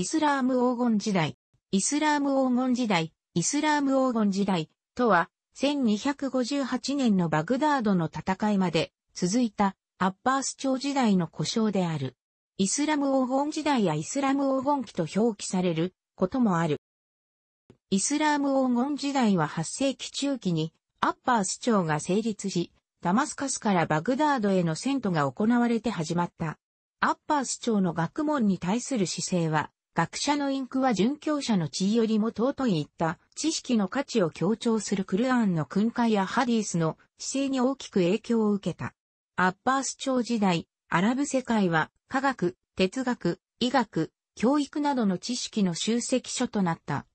イスラーム黄金時代、イスラーム黄金時代、イスラーム黄金時代とは、1258年のバグダードの戦いまで続いたアッバース朝時代の故障である。イスラム黄金時代やイスラム黄金期と表記されることもある。イスラーム黄金時代は8世紀中期にアッバース朝が成立し、ダマスカスからバグダードへの遷都が行われて始まった。アッバース朝の学問に対する姿勢は、学者のインクは殉教者の地位よりも尊いいった知識の価値を強調するクルアンの訓戒やハディースの姿勢に大きく影響を受けた。アッバース朝時代、アラブ世界は科学、哲学、医学、教育などの知識の集積所となった。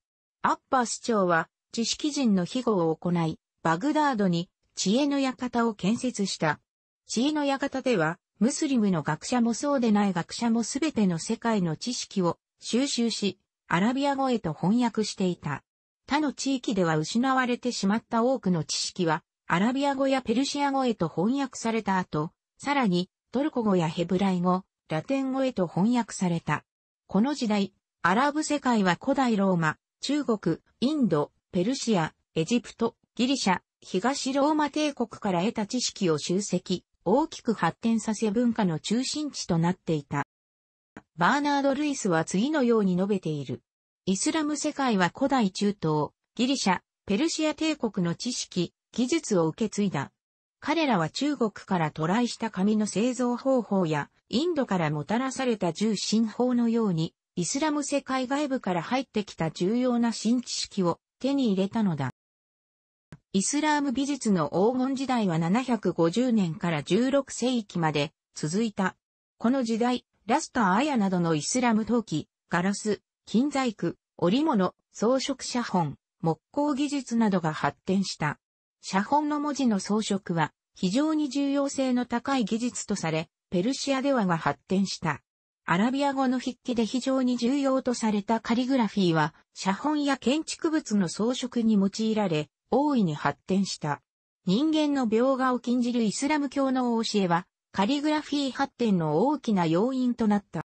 アッバース朝は知識人の庇護を行い、バグダードに知恵の館を建設した。知恵の館では、ムスリムの学者もそうでない学者もすべての世界の知識を収集し、アラビア語へと翻訳していた。他の地域では失われてしまった多くの知識は、アラビア語やペルシア語へと翻訳された後、さらにトルコ語やヘブライ語、ラテン語へと翻訳された。この時代、アラブ世界は古代ローマ、中国、インド、ペルシア、エジプト、ギリシャ、東ローマ帝国から得た知識を集積、大きく発展させ文化の中心地となっていた。バーナード・ルイスは次のように述べている。イスラム世界は古代中東、ギリシャ、ペルシア帝国の知識、技術を受け継いだ。彼らは中国から渡来した紙の製造方法や、インドからもたらされた重心法のように、イスラム世界外部から入ってきた重要な新知識を手に入れたのだ。イスラーム美術の黄金時代は750年から16世紀まで続いた。この時代、ラスターアヤなどのイスラム陶器、ガラス、金細工、織物、装飾写本、木工技術などが発展した。写本の文字の装飾は非常に重要性の高い技術とされ、ペルシアではが発展した。アラビア語の筆記で非常に重要とされたカリグラフィーは、写本や建築物の装飾に用いられ、大いに発展した。人間の描画を禁じるイスラム教の教えは、カリグラフィー発展の大きな要因となった。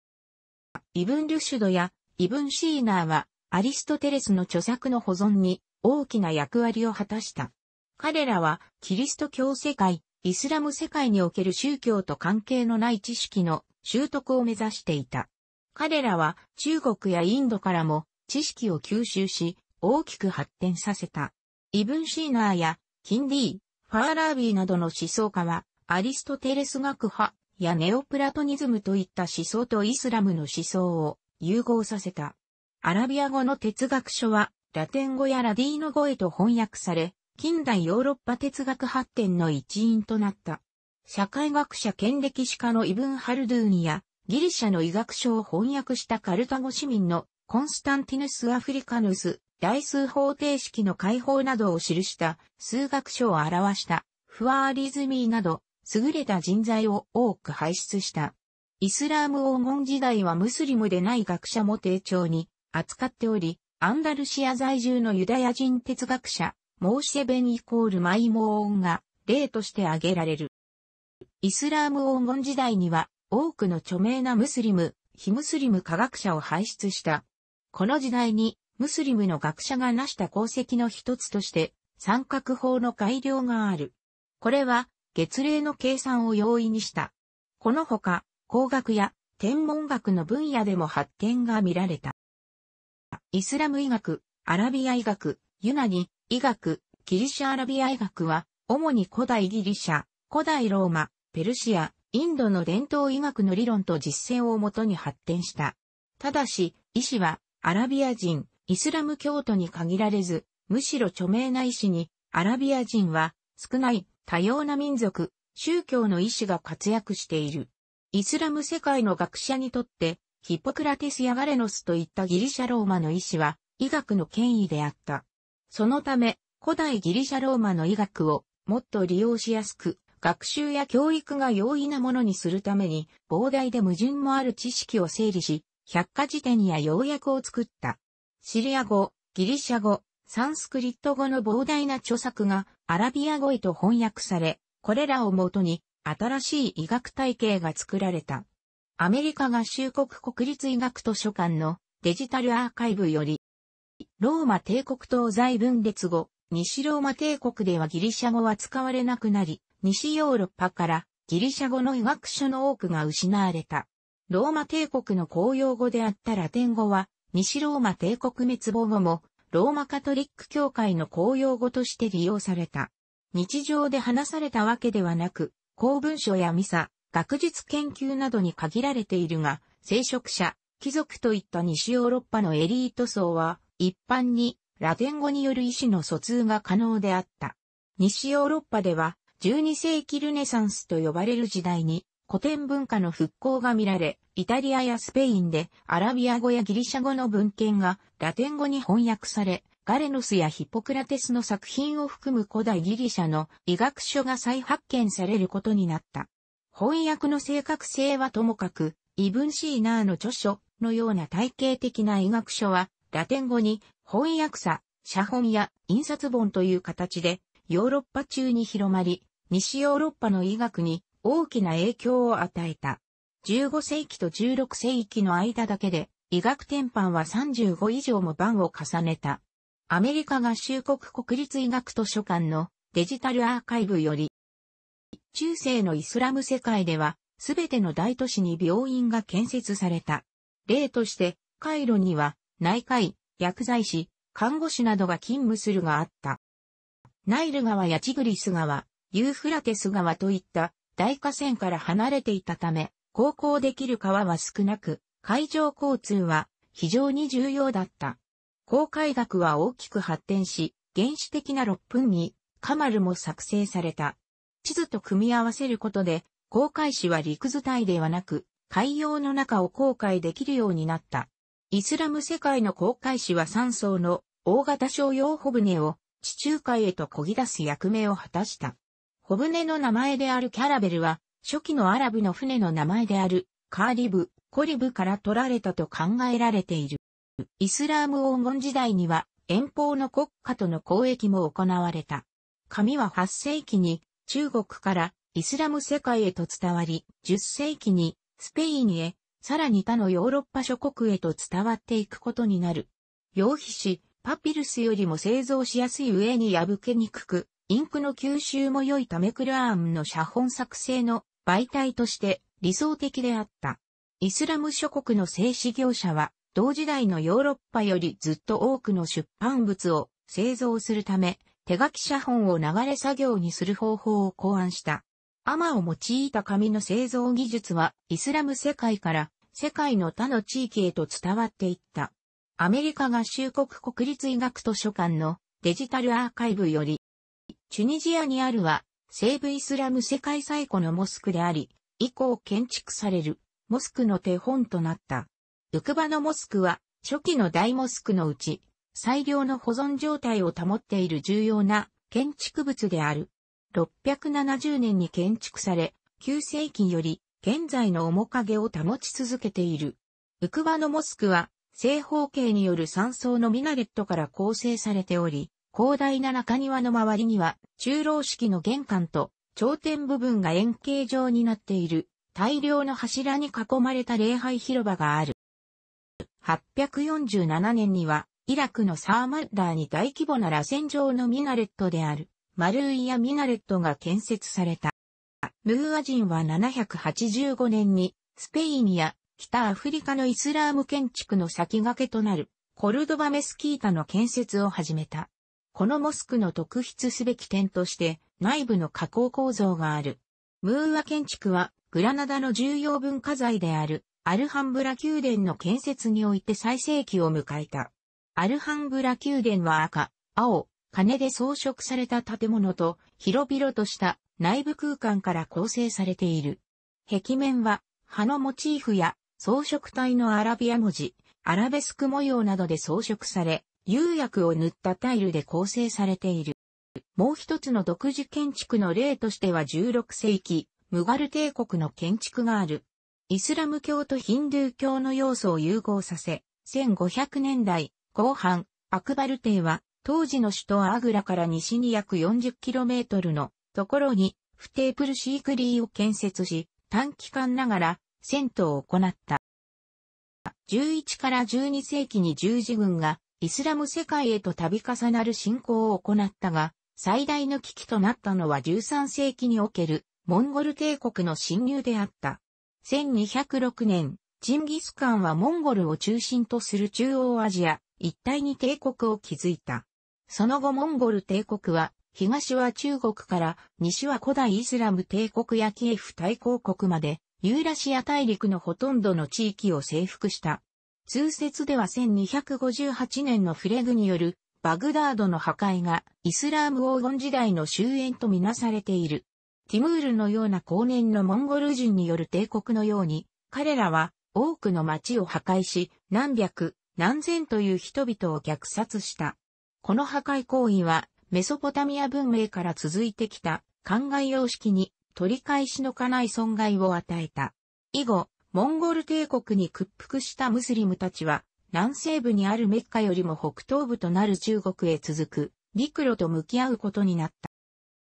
イブン・ルシュドやイブン・シーナーはアリストテレスの著作の保存に大きな役割を果たした。彼らはキリスト教世界、イスラム世界における宗教と関係のない知識の習得を目指していた。彼らは中国やインドからも知識を吸収し大きく発展させた。イブン・シーナーやキンディー、ファーラービーなどの思想家はアリストテレス学派やネオプラトニズムといった思想とイスラムの思想を融合させた。アラビア語の哲学書はラテン語やラディーノ語へと翻訳され、近代ヨーロッパ哲学発展の一因となった。社会学者権歴史家のイブン・ハルドゥーニや、ギリシャの医学書を翻訳したカルタゴ市民のコンスタンティヌス・アフリカヌス、大数方程式の解放などを記した数学書を表したフワーリズミーなど優れた人材を多く輩出した。イスラーム黄金時代はムスリムでない学者も丁重に扱っており、アンダルシア在住のユダヤ人哲学者、モーシェベンイコールマイモーンが例として挙げられる。イスラーム黄金時代には多くの著名なムスリム、非ムスリム科学者を輩出した。この時代にムスリムの学者が成した功績の一つとして、三角法の改良がある。これは月齢の計算を容易にした。このほか、工学や天文学の分野でも発展が見られた。イスラム医学、アラビア医学、ユナニ、医学、ギリシャアラビア医学は、主に古代ギリシャ、古代ローマ、ペルシア、インドの伝統医学の理論と実践をもとに発展した。ただし、医師は、アラビア人、イスラム教徒に限られず、むしろ著名な医師に、アラビア人は、少ない多様な民族、宗教の医師が活躍している。イスラム世界の学者にとって、ヒポクラテスやガレノスといったギリシャローマの医師は、医学の権威であった。そのため、古代ギリシャローマの医学をもっと利用しやすく、学習や教育が容易なものにするために、膨大で矛盾もある知識を整理し、百科事典や要約を作った。シリア語、ギリシャ語、サンスクリット語の膨大な著作がアラビア語へと翻訳され、これらをもとに新しい医学体系が作られた。アメリカ合衆国国立医学図書館のデジタルアーカイブより、ローマ帝国東西分裂後、西ローマ帝国ではギリシャ語は使われなくなり、西ヨーロッパからギリシャ語の医学書の多くが失われた。ローマ帝国の公用語であったラテン語は、西ローマ帝国滅亡後もローマカトリック教会の公用語として利用された。日常で話されたわけではなく、公文書やミサ、学術研究などに限られているが、聖職者、貴族といった西ヨーロッパのエリート層は、一般にラテン語による意思の疎通が可能であった。西ヨーロッパでは、12世紀ルネサンスと呼ばれる時代に、古典文化の復興が見られ、イタリアやスペインでアラビア語やギリシャ語の文献がラテン語に翻訳され、ガレノスやヒポクラテスの作品を含む古代ギリシャの医学書が再発見されることになった。翻訳の正確性はともかく、イブン・シーナーの著書のような体系的な医学書は、ラテン語に翻訳者、写本や印刷本という形で、ヨーロッパ中に広まり、西ヨーロッパの医学に大きな影響を与えた。15世紀と16世紀の間だけで、医学典範は35以上も版を重ねた。アメリカ合衆国国立医学図書館のデジタルアーカイブより、中世のイスラム世界では、すべての大都市に病院が建設された。例として、カイロには、内科医、薬剤師、看護師などが勤務するがあった。ナイル川やチグリス川、ユーフラテス川といった大河川から離れていたため、航行できる川は少なく、海上交通は非常に重要だった。航海学は大きく発展し、原始的な六分にカマルも作成された。地図と組み合わせることで、航海士は陸伝いではなく、海洋の中を航海できるようになった。イスラム世界の航海士は3層の大型商用帆船を地中海へと漕ぎ出す役目を果たした。小舟の名前であるキャラベルは、初期のアラブの船の名前である、カーリブ、コリブから取られたと考えられている。イスラーム黄金時代には、遠方の国家との交易も行われた。紙は8世紀に中国からイスラム世界へと伝わり、10世紀にスペインへ、さらに他のヨーロッパ諸国へと伝わっていくことになる。羊皮紙、パピルスよりも製造しやすい上に破けにくく、インクの吸収も良いためクアームの写本作成の媒体として理想的であった。イスラム諸国の製紙業者は、同時代のヨーロッパよりずっと多くの出版物を製造するため、手書き写本を流れ作業にする方法を考案した。アマを用いた紙の製造技術は、イスラム世界から世界の他の地域へと伝わっていった。アメリカ合衆国国立医学図書館のデジタルアーカイブより、チュニジアにあるは、西部イスラム世界最古のモスクであり、以降建築される、モスクの手本となった。ウクバのモスクは、初期の大モスクのうち、最良の保存状態を保っている重要な建築物である。670年に建築され、9世紀より現在の面影を保ち続けている。ウクバのモスクは正方形による3層のミナレットから構成されており、広大な中庭の周りには、中老式の玄関と、頂点部分が円形状になっている、大量の柱に囲まれた礼拝広場がある。847年には、イラクのサーマッダーに大規模な螺旋状のミナレットである、マルーイヤミナレットが建設された。ムーア人は785年に、スペインや北アフリカのイスラーム建築の先駆けとなる、コルドバメスキータの建設を始めた。このモスクの特筆すべき点として内部の加工構造がある。ムーア建築はグラナダの重要文化財であるアルハンブラ宮殿の建設において最盛期を迎えた。アルハンブラ宮殿は赤、青、金で装飾された建物と広々とした内部空間から構成されている。壁面は葉のモチーフや装飾体のアラビア文字、アラベスク模様などで装飾され、釉薬を塗ったタイルで構成されている。もう一つの独自建築の例としては16世紀、ムガル帝国の建築がある。イスラム教とヒンドゥー教の要素を融合させ、1500年代後半、アクバル帝は当時の首都アグラから西に約 40km のところにフテープルシークリーを建設し、短期間ながら戦闘を行った。11から12世紀に十字軍がイスラム世界へと度重なる侵攻を行ったが、最大の危機となったのは13世紀におけるモンゴル帝国の侵入であった。1206年、チンギスカンはモンゴルを中心とする中央アジア一帯に帝国を築いた。その後モンゴル帝国は東は中国から西は古代イスラム帝国やキエフ大公国までユーラシア大陸のほとんどの地域を征服した。通説では1258年のフレグによるバグダードの破壊がイスラーム黄金時代の終焉とみなされている。ティムールのような後年のモンゴル人による帝国のように、彼らは多くの町を破壊し、何百、何千という人々を虐殺した。この破壊行為は、メソポタミア文明から続いてきた、灌漑様式に取り返しのかない損害を与えた。以後、モンゴル帝国に屈服したムスリムたちは、南西部にあるメッカよりも北東部となる中国へ続く陸路と向き合うことになっ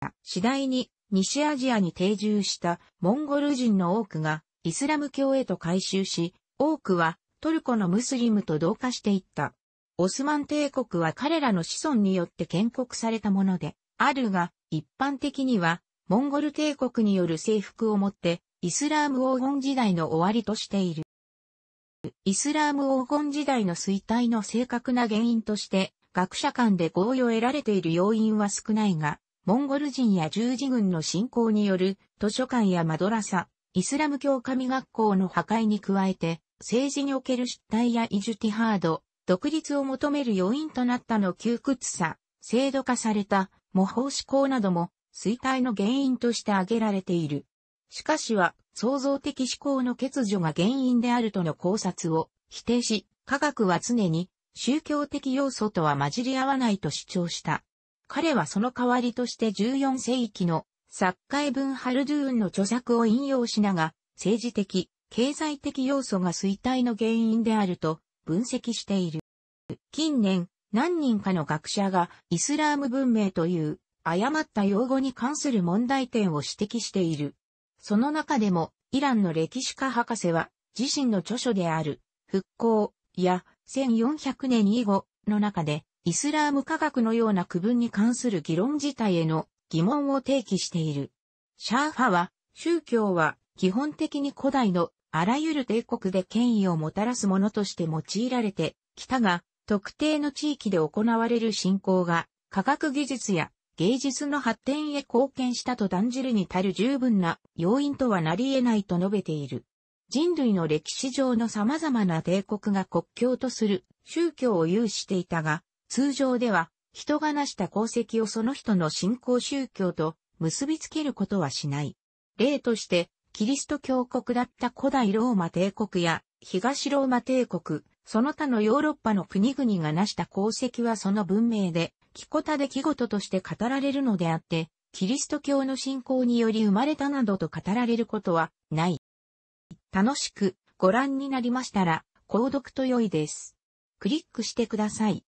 た。次第に西アジアに定住したモンゴル人の多くがイスラム教へと改宗し、多くはトルコのムスリムと同化していった。オスマン帝国は彼らの子孫によって建国されたもので、あるが、一般的には、モンゴル帝国による征服をもって、イスラーム黄金時代の終わりとしている。イスラーム黄金時代の衰退の正確な原因として、学者間で合意を得られている要因は少ないが、モンゴル人や十字軍の侵攻による図書館やマドラサ、イスラム教神学校の破壊に加えて、政治における失態やイジュティハード、独立を求める要因となったの窮屈さ、制度化された模倣思考なども衰退の原因として挙げられている。しかしは、創造的思考の欠如が原因であるとの考察を否定し、科学は常に宗教的要素とは混じり合わないと主張した。彼はその代わりとして14世紀の作家エブン・ハルドゥーンの著作を引用しなが、政治的、経済的要素が衰退の原因であると分析している。近年、何人かの学者がイスラーム文明という誤った用語に関する問題点を指摘している。その中でも、イランの歴史家博士は、自身の著書である、復興、や、1400年以後、の中で、イスラーム科学のような区分に関する議論自体への疑問を提起している。シャーファは、宗教は基本的に古代のあらゆる帝国で権威をもたらすものとして用いられてきたが、特定の地域で行われる信仰が科学技術や芸術の発展へ貢献したと断じるに足る十分な要因とはなり得ないと述べている。人類の歴史上の様々な帝国が国境とする宗教を有していたが、通常では人が成した功績をその人の信仰宗教と結びつけることはしない。例として、キリスト教国だった古代ローマ帝国や東ローマ帝国、その他のヨーロッパの国々が成した功績はその文明で起こた出来事として語られるのであって、キリスト教の信仰により生まれたなどと語られることはない。楽しくご覧になりましたら、購読と良いです。クリックしてください。